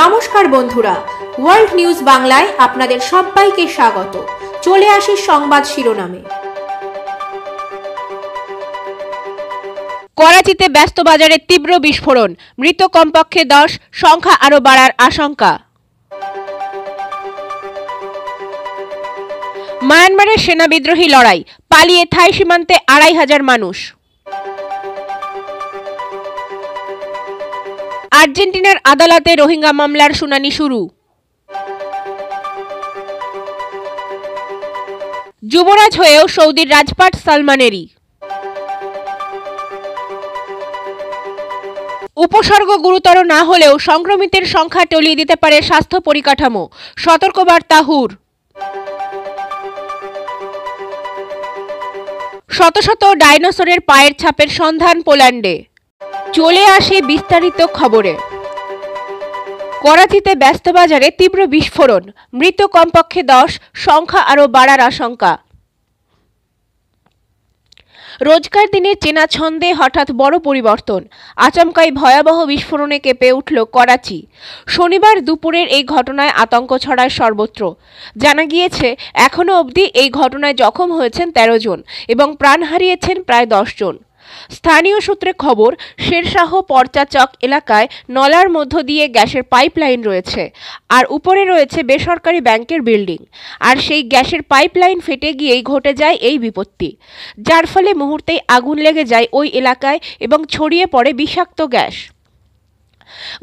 নমস্কার বন্ধুরা world news বাংলায় আপনাদের সবাইকে স্বাগত চলে আসি সংবাদ শিরোনামে করাচিতে ব্যস্ত বাজারে তীব্র বিস্ফোরণ মৃত কমপক্ষে দশ সংখ্যা আরও বাড়ার আশঙ্কা মায়ানমারের সেনা বিদ্রোহী লড়াই পালিয়ে থাই সীমান্তে আড়াই হাজার মানুষ আর্জেন্টিনার আদালতে রোহিঙ্গা মামলার শুনানি শুরু যুবরাজ হয়েও সৌদির রাজপাট সালমানেরই উপসর্গ গুরুতর না হলেও সংক্রমিতের সংখ্যা টলিয়ে দিতে পারে স্বাস্থ্য পরিকাঠামো সতর্কবার্তা হুর শত শত ডাইনোসরের পায়ের ছাপের সন্ধান পোল্যান্ডে চলে আসে বিস্তারিত খবরে করাচিতে ব্যস্ত বাজারে তীব্র বিস্ফোরণ মৃত কমপক্ষে দশ সংখ্যা আরও বাড়ার আশঙ্কা রোজকার দিনে চেনা ছন্দে হঠাৎ বড় পরিবর্তন আচমকাই ভয়াবহ বিস্ফোরণে কেঁপে উঠল করাচি শনিবার দুপুরের এই ঘটনায় আতঙ্ক ছড়ায় সর্বত্র জানা গিয়েছে এখনও অবধি এই ঘটনায় জখম হয়েছেন তেরো জন এবং প্রাণ হারিয়েছেন প্রায় দশ জন স্থানীয় সূত্রে খবর শেরশাহ পর্চাচক এলাকায় নলার মধ্য দিয়ে গ্যাসের পাইপলাইন রয়েছে আর উপরে রয়েছে বেসরকারি ব্যাংকের বিল্ডিং আর সেই গ্যাসের পাইপলাইন ফেটে গিয়েই ঘটে যায় এই বিপত্তি যার ফলে মুহূর্তেই আগুন লেগে যায় ওই এলাকায় এবং ছড়িয়ে পড়ে বিষাক্ত গ্যাস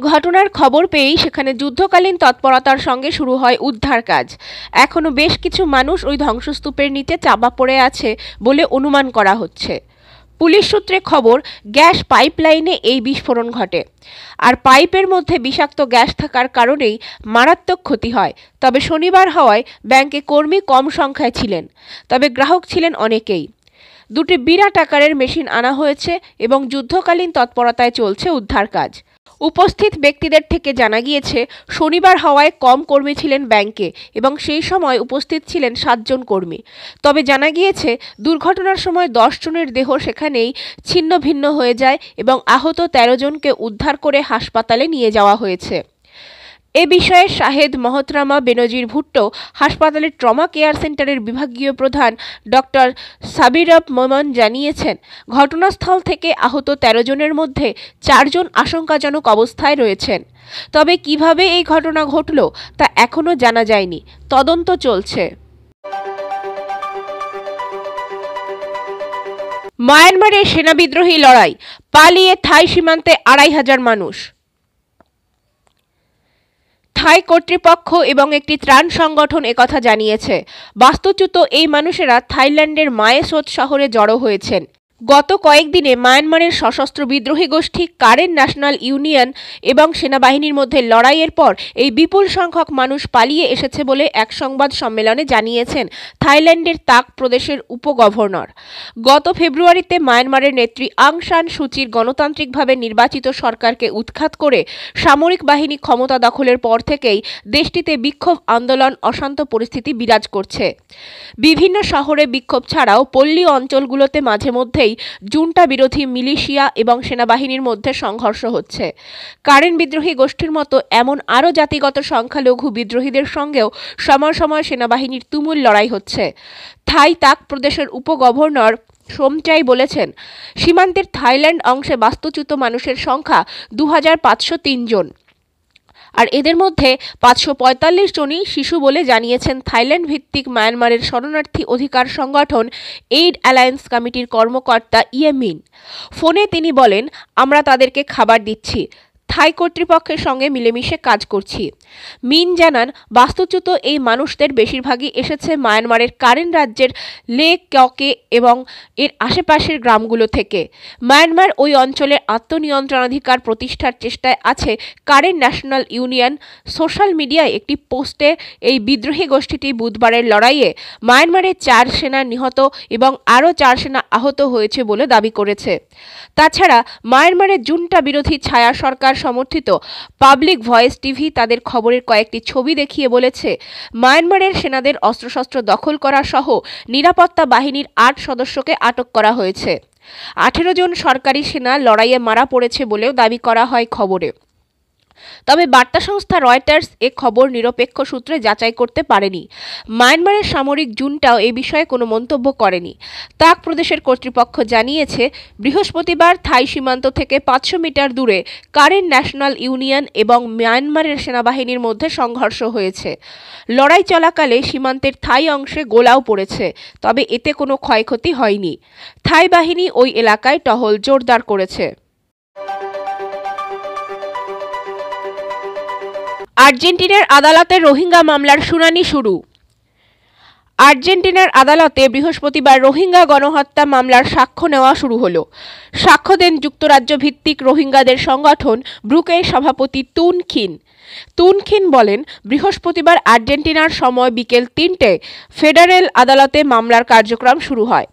ঘটনার খবর পেয়েই সেখানে যুদ্ধকালীন তৎপরতার সঙ্গে শুরু হয় উদ্ধার কাজ এখনও বেশ কিছু মানুষ ওই ধ্বংসস্তূপের নিচে চাপা পড়ে আছে বলে অনুমান করা হচ্ছে পুলিশ সূত্রে খবর গ্যাস পাইপলাইনে এই বিস্ফোরণ ঘটে আর পাইপের মধ্যে বিষাক্ত গ্যাস থাকার কারণেই মারাত্মক ক্ষতি হয় তবে শনিবার হওয়ায় ব্যাংকে কর্মী কম সংখ্যায় ছিলেন তবে গ্রাহক ছিলেন অনেকেই দুটি বিরাট আকারের মেশিন আনা হয়েছে এবং যুদ্ধকালীন তৎপরতায় চলছে উদ্ধার কাজ উপস্থিত ব্যক্তিদের থেকে জানা গিয়েছে শনিবার হওয়ায় কম কর্মী ছিলেন ব্যাংকে এবং সেই সময় উপস্থিত ছিলেন সাতজন কর্মী তবে জানা গিয়েছে দুর্ঘটনার সময় দশ জনের দেহ সেখানেই ছিন্ন ভিন্ন হয়ে যায় এবং আহত তেরো জনকে উদ্ধার করে হাসপাতালে নিয়ে যাওয়া হয়েছে এ বিষয়ে শাহেদ মহতরামা বেনজির ভুট্টো হাসপাতালের ট্রমা কেয়ার সেন্টারের বিভাগীয় প্রধান ডক্টর সাবিরাব মোমান জানিয়েছেন ঘটনাস্থল থেকে আহত ১৩ জনের মধ্যে চারজন আশঙ্কাজনক অবস্থায় রয়েছেন তবে কিভাবে এই ঘটনা ঘটল তা এখনও জানা যায়নি তদন্ত চলছে মায়ানমারের সেনাবিদ্রোহী লড়াই পালিয়ে থাই সীমান্তে আড়াই হাজার মানুষ থাই কর্তৃপক্ষ এবং একটি ত্রাণ সংগঠন একথা জানিয়েছে বাস্তুচ্যুত এই মানুষেরা থাইল্যান্ডের মায়েসোত শহরে জড়ো হয়েছেন গত কয়েকদিনে মায়ানমারের সশস্ত্র বিদ্রোহী গোষ্ঠী কারেন ন্যাশনাল ইউনিয়ন এবং সেনাবাহিনীর মধ্যে লড়াইয়ের পর এই বিপুল সংখ্যক মানুষ পালিয়ে এসেছে বলে এক সংবাদ সম্মেলনে জানিয়েছেন থাইল্যান্ডের তাক প্রদেশের উপগভর্নর গত ফেব্রুয়ারিতে মায়ানমারের নেত্রী আংশান সুচির গণতান্ত্রিকভাবে নির্বাচিত সরকারকে উৎখাত করে সামরিক বাহিনী ক্ষমতা দখলের পর থেকেই দেশটিতে বিক্ষোভ আন্দোলন অশান্ত পরিস্থিতি বিরাজ করছে বিভিন্ন শহরে বিক্ষোভ ছাড়াও পল্লী অঞ্চলগুলোতে মাঝে মধ্যেই ধরেই জুনটা বিরোধী মিলিশিয়া এবং সেনাবাহিনীর মধ্যে সংঘর্ষ হচ্ছে কারেন বিদ্রোহী গোষ্ঠীর মতো এমন আরও জাতিগত সংখ্যালঘু বিদ্রোহীদের সঙ্গেও সময় সময় সেনাবাহিনীর তুমুল লড়াই হচ্ছে থাই তাক প্রদেশের উপগভর্নর সোমচাই বলেছেন সীমান্তের থাইল্যান্ড অংশে বাস্তুচ্যুত মানুষের সংখ্যা দু জন আর এদের মধ্যে পাঁচশো পঁয়তাল্লিশ জনই শিশু বলে জানিয়েছেন থাইল্যান্ড ভিত্তিক মায়ানমারের শরণার্থী অধিকার সংগঠন এইড অ্যালায়েন্স কমিটির কর্মকর্তা ইয়েমিন ফোনে তিনি বলেন আমরা তাদেরকে খাবার দিচ্ছি থাই কর্তৃপক্ষের সঙ্গে মিলেমিশে কাজ করছি মিন জানান বাস্তুচ্যুত এই মানুষদের বেশিরভাগই এসেছে মায়ানমারের কারেন রাজ্যের লে ককে এবং এর আশেপাশের গ্রামগুলো থেকে মায়ানমার ওই অঞ্চলের আত্মনিয়ন্ত্রণাধিকার প্রতিষ্ঠার চেষ্টায় আছে কারেন ন্যাশনাল ইউনিয়ন সোশ্যাল মিডিয়ায় একটি পোস্টে এই বিদ্রোহী গোষ্ঠীটি বুধবারের লড়াইয়ে মায়ানমারের চার সেনা নিহত এবং আরও চার সেনা আহত হয়েছে বলে দাবি করেছে তাছাড়া মায়ানমারের জুনটা বিরোধী ছায়া সরকার সমর্থিত পাবলিক ভয়েস টিভি তাদের খবরের কয়েকটি ছবি দেখিয়ে বলেছে মায়ানমারের সেনাদের অস্ত্রশস্ত্র দখল করা সহ নিরাপত্তা বাহিনীর আট সদস্যকে আটক করা হয়েছে আঠেরো জন সরকারি সেনা লড়াইয়ে মারা পড়েছে বলেও দাবি করা হয় খবরে তবে বার্তা সংস্থা রয়টার্স এ খবর নিরপেক্ষ সূত্রে যাচাই করতে পারেনি মায়ানমারের সামরিক জুনটাও এ বিষয়ে কোনো মন্তব্য করেনি তাক প্রদেশের কর্তৃপক্ষ জানিয়েছে বৃহস্পতিবার থাই সীমান্ত থেকে পাঁচশো মিটার দূরে কারেন ন্যাশনাল ইউনিয়ন এবং মায়ানমারের সেনাবাহিনীর মধ্যে সংঘর্ষ হয়েছে লড়াই চলাকালে সীমান্তের থাই অংশে গোলাও পড়েছে তবে এতে কোনো ক্ষয়ক্ষতি হয়নি থাই বাহিনী ওই এলাকায় টহল জোরদার করেছে আর্জেন্টিনার আদালতে রোহিঙ্গা মামলার শুনানি শুরু আর্জেন্টিনার আদালতে বৃহস্পতিবার রোহিঙ্গা গণহত্যা মামলার সাক্ষ্য নেওয়া শুরু হল সাক্ষ্য দেন যুক্তরাজ্য ভিত্তিক রোহিঙ্গাদের সংগঠন ব্রুকের সভাপতি তুন খিন তুন খিন বলেন বৃহস্পতিবার আর্জেন্টিনার সময় বিকেল তিনটে ফেডারেল আদালতে মামলার কার্যক্রম শুরু হয়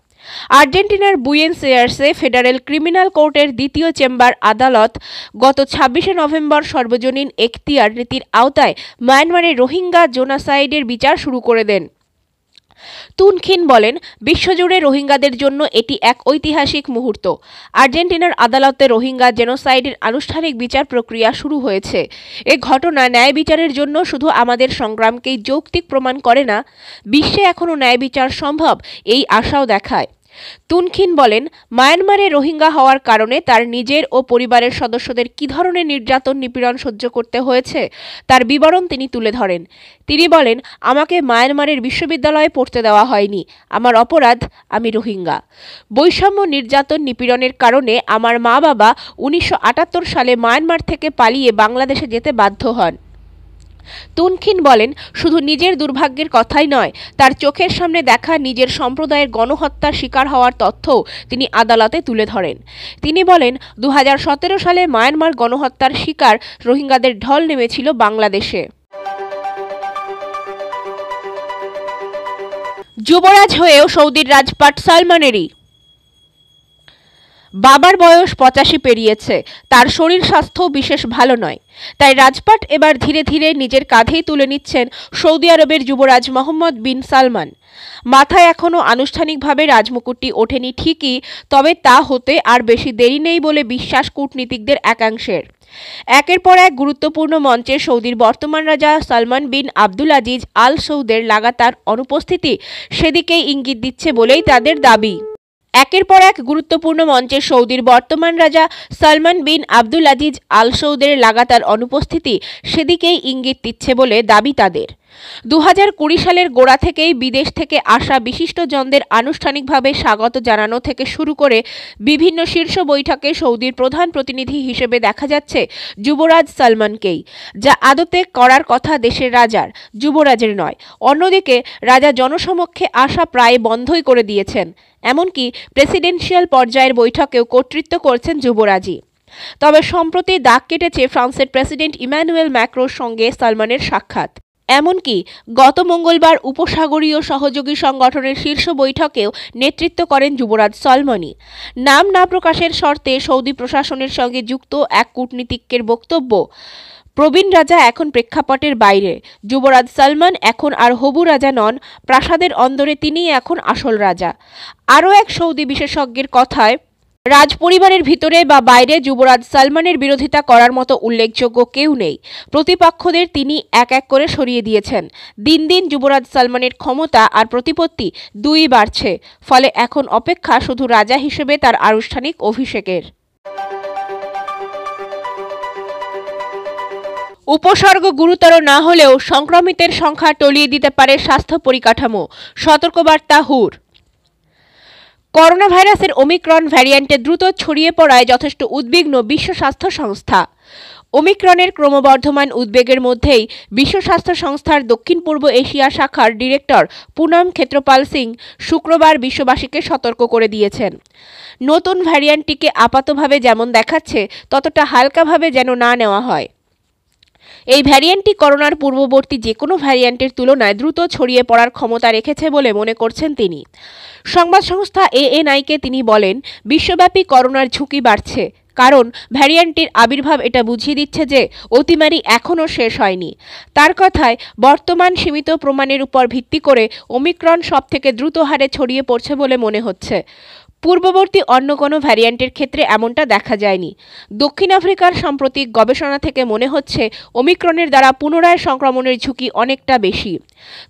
আর্জেন্টিনার বুয়েন্স এয়ার্সে ফেডারেল ক্রিমিনাল কোর্টের দ্বিতীয় চেম্বার আদালত গত ছাব্বিশে নভেম্বর সর্বজনীন এখতিয়ার নীতির আওতায় মায়ানমারে রোহিঙ্গা জোনাসাইডের বিচার শুরু করে দেন তুনখিন বলেন বিশ্বজুড়ে রোহিঙ্গাদের জন্য এটি এক ঐতিহাসিক মুহূর্ত আর্জেন্টিনার আদালতে রোহিঙ্গা জেনোসাইডের আনুষ্ঠানিক বিচার প্রক্রিয়া শুরু হয়েছে এ ঘটনা ন্যায় বিচারের জন্য শুধু আমাদের সংগ্রামকেই যৌক্তিক প্রমাণ করে না বিশ্বে এখনও ন্যায় বিচার সম্ভব এই আশাও দেখায় তুনখিন বলেন মায়ানমারে রোহিঙ্গা হওয়ার কারণে তার নিজের ও পরিবারের সদস্যদের কী ধরনের নির্যাতন নিপীড়ন সহ্য করতে হয়েছে তার বিবরণ তিনি তুলে ধরেন তিনি বলেন আমাকে মায়ানমারের বিশ্ববিদ্যালয়ে পড়তে দেওয়া হয়নি আমার অপরাধ আমি রোহিঙ্গা বৈষম্য নির্যাতন নিপীড়নের কারণে আমার মা বাবা উনিশশো সালে মায়ানমার থেকে পালিয়ে বাংলাদেশে যেতে বাধ্য হন তুনখিন বলেন শুধু নিজের দুর্ভাগ্যের কথাই নয় তার চোখের সামনে দেখা নিজের সম্প্রদায়ের গণহত্যার শিকার হওয়ার তথ্যও তিনি আদালতে তুলে ধরেন তিনি বলেন দু সালে মায়ানমার গণহত্যার শিকার রোহিঙ্গাদের ঢল নেমেছিল বাংলাদেশে যুবরাজ হয়েও সৌদির রাজপাট সালমানেরই বাবার বয়স পঁচাশি পেরিয়েছে তার শরীর স্বাস্থ্য বিশেষ ভালো নয় তাই রাজপাট এবার ধীরে ধীরে নিজের কাঁধেই তুলে নিচ্ছেন সৌদি আরবের যুবরাজ মোহাম্মদ বিন সালমান মাথায় এখনও আনুষ্ঠানিকভাবে রাজমুকুটটি ওঠেনি ঠিকই তবে তা হতে আর বেশি দেরি নেই বলে বিশ্বাস কূটনীতিকদের একাংশের একের পর এক গুরুত্বপূর্ণ মঞ্চে সৌদির বর্তমান রাজা সালমান বিন আব্দুল আজিজ আল সৌদের লাগাতার অনুপস্থিতি সেদিকেই ইঙ্গিত দিচ্ছে বলেই তাদের দাবি একের পর এক গুরুত্বপূর্ণ মঞ্চে সৌদির বর্তমান রাজা সালমান বিন আবদুল আজিজ আল সৌদের লাগাতার অনুপস্থিতি সেদিকেই ইঙ্গিত দিচ্ছে বলে দাবি তাদের দু সালের গোড়া থেকেই বিদেশ থেকে আসা বিশিষ্টজনদের আনুষ্ঠানিকভাবে স্বাগত জানানো থেকে শুরু করে বিভিন্ন শীর্ষ বৈঠকে সৌদির প্রধান প্রতিনিধি হিসেবে দেখা যাচ্ছে যুবরাজ সালমানকেই যা আদতে করার কথা দেশের রাজার যুবরাজের নয় অন্যদিকে রাজা জনসমক্ষে আসা প্রায় বন্ধই করে দিয়েছেন এমনকি প্রেসিডেন্সিয়াল পর্যায়ের বৈঠকেও কর্তৃত্ব করছেন যুবরাজই তবে সম্প্রতি দাগ কেটেছে ফ্রান্সের প্রেসিডেন্ট ইমানুয়েল ম্যাক্রোর সঙ্গে সালমানের সাক্ষাৎ এমনকি গত মঙ্গলবার উপসাগরীয় সহযোগী সংগঠনের শীর্ষ বৈঠকেও নেতৃত্ব করেন যুবরাজ সলমনি নাম না প্রকাশের শর্তে সৌদি প্রশাসনের সঙ্গে যুক্ত এক কূটনীতিকের বক্তব্য প্রবীণ রাজা এখন প্রেক্ষাপটের বাইরে যুবরাজ সলমান এখন আর হবু রাজা নন প্রাসাদের অন্দরে তিনি এখন আসল রাজা আরও এক সৌদি বিশেষজ্ঞের কথায় রাজপরিবারের ভিতরে বা বাইরে যুবরাজ সালমানের বিরোধিতা করার মতো উল্লেখযোগ্য কেউ নেই প্রতিপক্ষদের তিনি এক এক করে সরিয়ে দিয়েছেন দিন দিন যুবরাজ সালমানের ক্ষমতা আর প্রতিপত্তি দুই বাড়ছে ফলে এখন অপেক্ষা শুধু রাজা হিসেবে তার আনুষ্ঠানিক অভিষেকের উপসর্গ গুরুতর না হলেও সংক্রমিতের সংখ্যা টলিয়ে দিতে পারে স্বাস্থ্য পরিকাঠামো সতর্কবার্তা হুর করোনা ভাইরাসের ওমিক্রন ভ্যারিয়েন্টে দ্রুত ছড়িয়ে পড়ায় যথেষ্ট উদ্বিগ্ন বিশ্ব স্বাস্থ্য সংস্থা ওমিক্রনের ক্রমবর্ধমান উদ্বেগের মধ্যেই বিশ্ব স্বাস্থ্য সংস্থার দক্ষিণ পূর্ব এশিয়া শাখার ডিরেক্টর পুনম ক্ষেত্রপাল সিং শুক্রবার বিশ্ববাসীকে সতর্ক করে দিয়েছেন নতুন ভ্যারিয়েন্টটিকে আপাতভাবে যেমন দেখাচ্ছে ততটা হালকাভাবে যেন না নেওয়া হয় এই ভ্যারিয়েন্টটি করোনার পূর্ববর্তী যে কোনো ভ্যারিয়েন্টের তুলনায় দ্রুত ছড়িয়ে পড়ার ক্ষমতা রেখেছে বলে মনে করছেন তিনি সংবাদ সংস্থা এএনআইকে তিনি বলেন বিশ্বব্যাপী করোনার ঝুঁকি বাড়ছে কারণ ভ্যারিয়েন্টটির আবির্ভাব এটা বুঝিয়ে দিচ্ছে যে অতিমারি এখনও শেষ হয়নি তার কথায় বর্তমান সীমিত প্রমাণের উপর ভিত্তি করে ওমিক্রন সবথেকে দ্রুত হারে ছড়িয়ে পড়ছে বলে মনে হচ্ছে পূর্ববর্তী অন্য কোনো ভ্যারিয়েন্টের ক্ষেত্রে এমনটা দেখা যায়নি দক্ষিণ আফ্রিকার সাম্প্রতিক গবেষণা থেকে মনে হচ্ছে ওমিক্রনের দ্বারা পুনরায় সংক্রমণের ঝুঁকি অনেকটা বেশি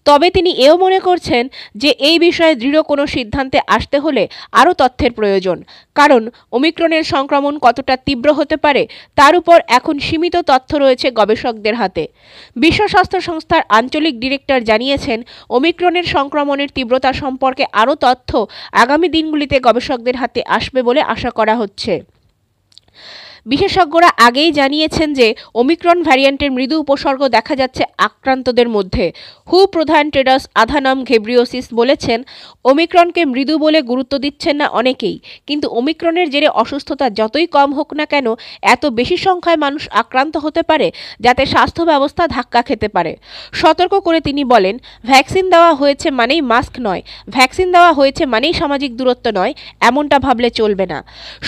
তবে তিনি এও মনে করছেন যে এই বিষয়ে দৃঢ় কোনো সিদ্ধান্তে আসতে হলে আরও তথ্যের প্রয়োজন কারণ ওমিক্রনের সংক্রমণ কতটা তীব্র হতে পারে তার উপর এখন সীমিত তথ্য রয়েছে গবেষকদের হাতে বিশ্ব স্বাস্থ্য সংস্থার আঞ্চলিক ডিরেক্টর জানিয়েছেন ওমিক্রনের সংক্রমণের তীব্রতা সম্পর্কে আরও তথ্য আগামী দিনগুলিতে গবেষণা গবেষকদের হাতে আসবে বলে আশা করা হচ্ছে বিশেষজ্ঞরা আগেই জানিয়েছেন যে ওমিক্রন ভ্যারিয়েন্টের মৃদু উপসর্গ দেখা যাচ্ছে আক্রান্তদের মধ্যে হু প্রধান ট্রেডার্স আধানম ঘেব্রিওসিস বলেছেন ওমিক্রনকে মৃদু বলে গুরুত্ব দিচ্ছেন না অনেকেই কিন্তু ওমিক্রনের জেরে অসুস্থতা যতই কম হোক না কেন এত বেশি সংখ্যায় মানুষ আক্রান্ত হতে পারে যাতে স্বাস্থ্য ব্যবস্থা ধাক্কা খেতে পারে সতর্ক করে তিনি বলেন ভ্যাকসিন দেওয়া হয়েছে মানেই মাস্ক নয় ভ্যাকসিন দেওয়া হয়েছে মানেই সামাজিক দূরত্ব নয় এমনটা ভাবলে চলবে না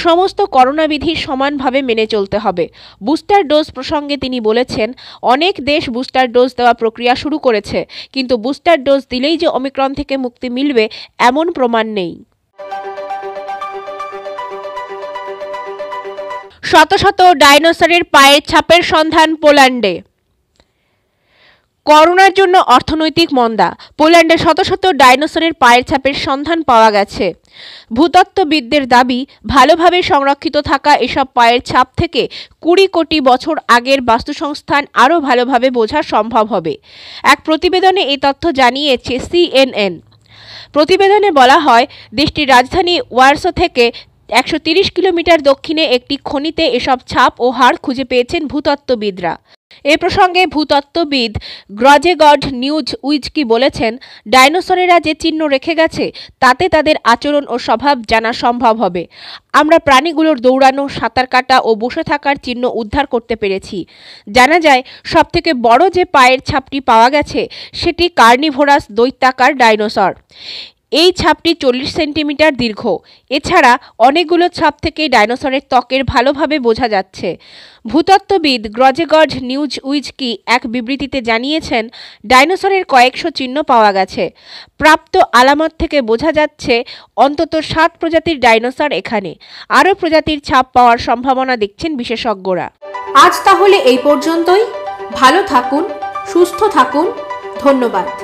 সমস্ত করোনাবিধি সমানভাবে মেনে চলতে হবে বুস্টার ডোজ প্রসঙ্গে তিনি বলেছেন অনেক দেশ বুস্টার ডোজ দেওয়া প্রক্রিয়া শুরু করেছে কিন্তু বুস্টার ডোজ দিলেই যে অমিক্রণ থেকে মুক্তি মিলবে এমন প্রমাণ নেই শত শত ডাইনোসরের পায়ের ছাপের সন্ধান পোল্যান্ডে করোনার জন্য অর্থনৈতিক মন্দা পোল্যান্ডে শত শত ডাইনোসরের পায়ের ছাপের সন্ধান পাওয়া গেছে ভূতত্ত্ববিদদের দাবি ভালোভাবে সংরক্ষিত থাকা এসব পায়ের ছাপ থেকে কুড়ি কোটি বছর আগের বাস্তুসংস্থান আরও ভালোভাবে বোঝা সম্ভব হবে এক প্রতিবেদনে এই তথ্য জানিয়েছে সিএনএন প্রতিবেদনে বলা হয় দেশটির রাজধানী ওয়ার্সো থেকে একশো কিলোমিটার দক্ষিণে একটি খনিতে এসব ছাপ ও হাড় খুঁজে পেয়েছেন ভূতত্ত্ববিদরা এ প্রসঙ্গে ভূতত্ত্ববিদ গ্রজেগড নিউজ উইজকি বলেছেন ডাইনোসরেরা যে চিহ্ন রেখে গেছে তাতে তাদের আচরণ ও স্বভাব জানা সম্ভব হবে আমরা প্রাণীগুলোর দৌড়ানো সাঁতার কাটা ও বসে থাকার চিহ্ন উদ্ধার করতে পেরেছি জানা যায় সবথেকে বড় যে পায়ের ছাপটি পাওয়া গেছে সেটি কার্নিভোরাস দৈত্যাকার ডাইনোসর এই ছাপটি চল্লিশ সেন্টিমিটার দীর্ঘ এছাড়া অনেকগুলো ছাপ থেকে ডাইনোসরের ত্বকের ভালোভাবে বোঝা যাচ্ছে ভূতত্ত্ববিদ গ্রজেগর্জ নিউজ উইজকি এক বিবৃতিতে জানিয়েছেন ডাইনোসরের কয়েকশো চিহ্ন পাওয়া গেছে প্রাপ্ত আলামত থেকে বোঝা যাচ্ছে অন্তত সাত প্রজাতির ডাইনোসর এখানে আরও প্রজাতির ছাপ পাওয়ার সম্ভাবনা দেখছেন বিশেষজ্ঞরা আজ তাহলে এই পর্যন্তই ভালো থাকুন সুস্থ থাকুন ধন্যবাদ